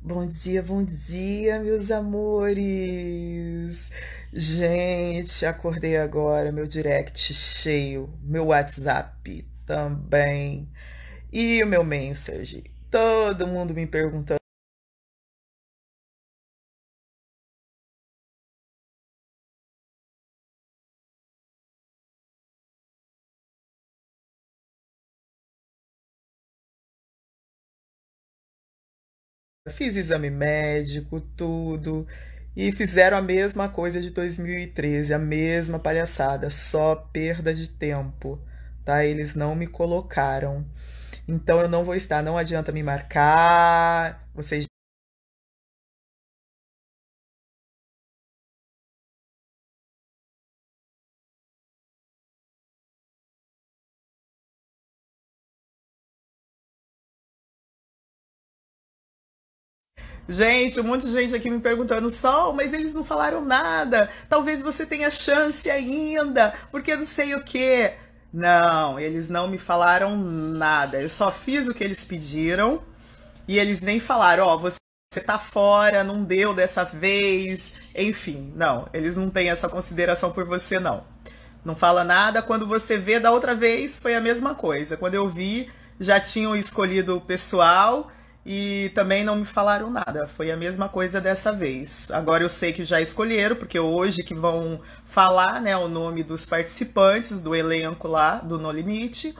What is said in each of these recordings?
Bom dia, bom dia, meus amores! Gente, acordei agora, meu direct cheio, meu WhatsApp também e o meu message. Todo mundo me perguntando Fiz exame médico, tudo. E fizeram a mesma coisa de 2013, a mesma palhaçada, só perda de tempo, tá? Eles não me colocaram. Então eu não vou estar, não adianta me marcar. Vocês Gente, um monte de gente aqui me perguntando, Sol, mas eles não falaram nada. Talvez você tenha chance ainda, porque não sei o quê. Não, eles não me falaram nada. Eu só fiz o que eles pediram e eles nem falaram, ó, oh, você tá fora, não deu dessa vez. Enfim, não, eles não têm essa consideração por você, não. Não fala nada. Quando você vê da outra vez, foi a mesma coisa. Quando eu vi, já tinham escolhido o pessoal e também não me falaram nada. Foi a mesma coisa dessa vez. Agora eu sei que já escolheram, porque hoje que vão falar, né, o nome dos participantes do elenco lá do No Limite.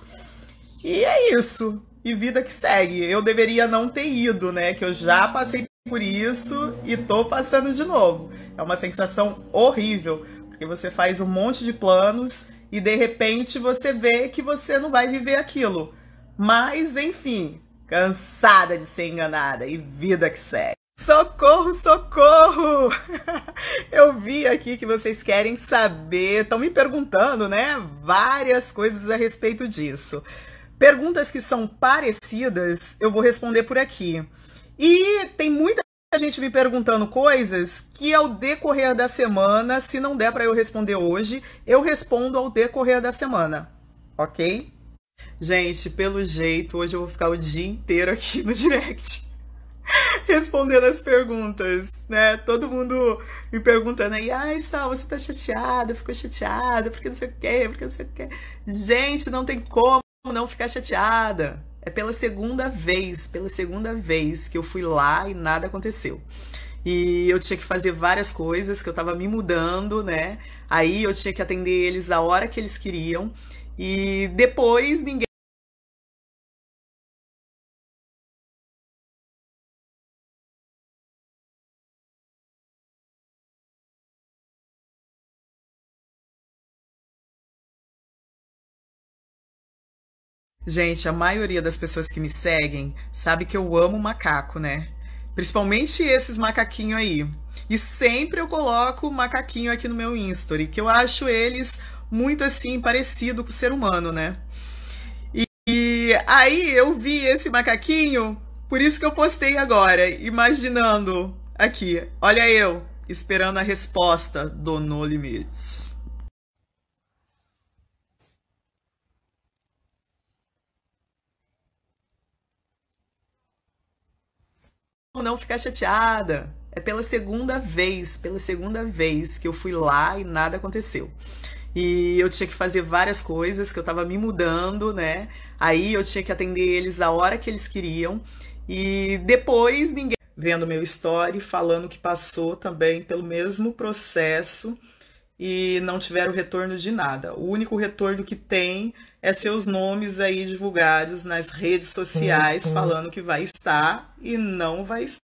E é isso. E vida que segue. Eu deveria não ter ido, né, que eu já passei por isso e tô passando de novo. É uma sensação horrível, porque você faz um monte de planos e de repente você vê que você não vai viver aquilo. Mas enfim, Cansada de ser enganada e vida que segue. Socorro, socorro! Eu vi aqui que vocês querem saber, estão me perguntando, né? Várias coisas a respeito disso. Perguntas que são parecidas, eu vou responder por aqui. E tem muita gente me perguntando coisas que ao decorrer da semana, se não der para eu responder hoje, eu respondo ao decorrer da semana, ok? Gente, pelo jeito, hoje eu vou ficar o dia inteiro aqui no direct respondendo as perguntas, né? Todo mundo me perguntando aí, ah, está, você tá chateada, ficou chateada, porque não sei o quê, porque não sei o quê. Gente, não tem como não ficar chateada. É pela segunda vez, pela segunda vez que eu fui lá e nada aconteceu. E eu tinha que fazer várias coisas, que eu tava me mudando, né? Aí eu tinha que atender eles a hora que eles queriam. E depois ninguém. Gente, a maioria das pessoas que me seguem sabe que eu amo macaco, né? Principalmente esses macaquinhos aí. E sempre eu coloco o macaquinho aqui no meu Insta, que eu acho eles muito assim parecido com o ser humano, né? E, e aí eu vi esse macaquinho, por isso que eu postei agora, imaginando aqui, olha eu esperando a resposta do No Limites. Não ficar chateada. É pela segunda vez, pela segunda vez que eu fui lá e nada aconteceu e eu tinha que fazer várias coisas, que eu estava me mudando, né? Aí eu tinha que atender eles a hora que eles queriam e depois ninguém vendo meu story falando que passou também pelo mesmo processo e não tiveram retorno de nada. O único retorno que tem é seus nomes aí divulgados nas redes sociais uhum. falando que vai estar e não vai estar.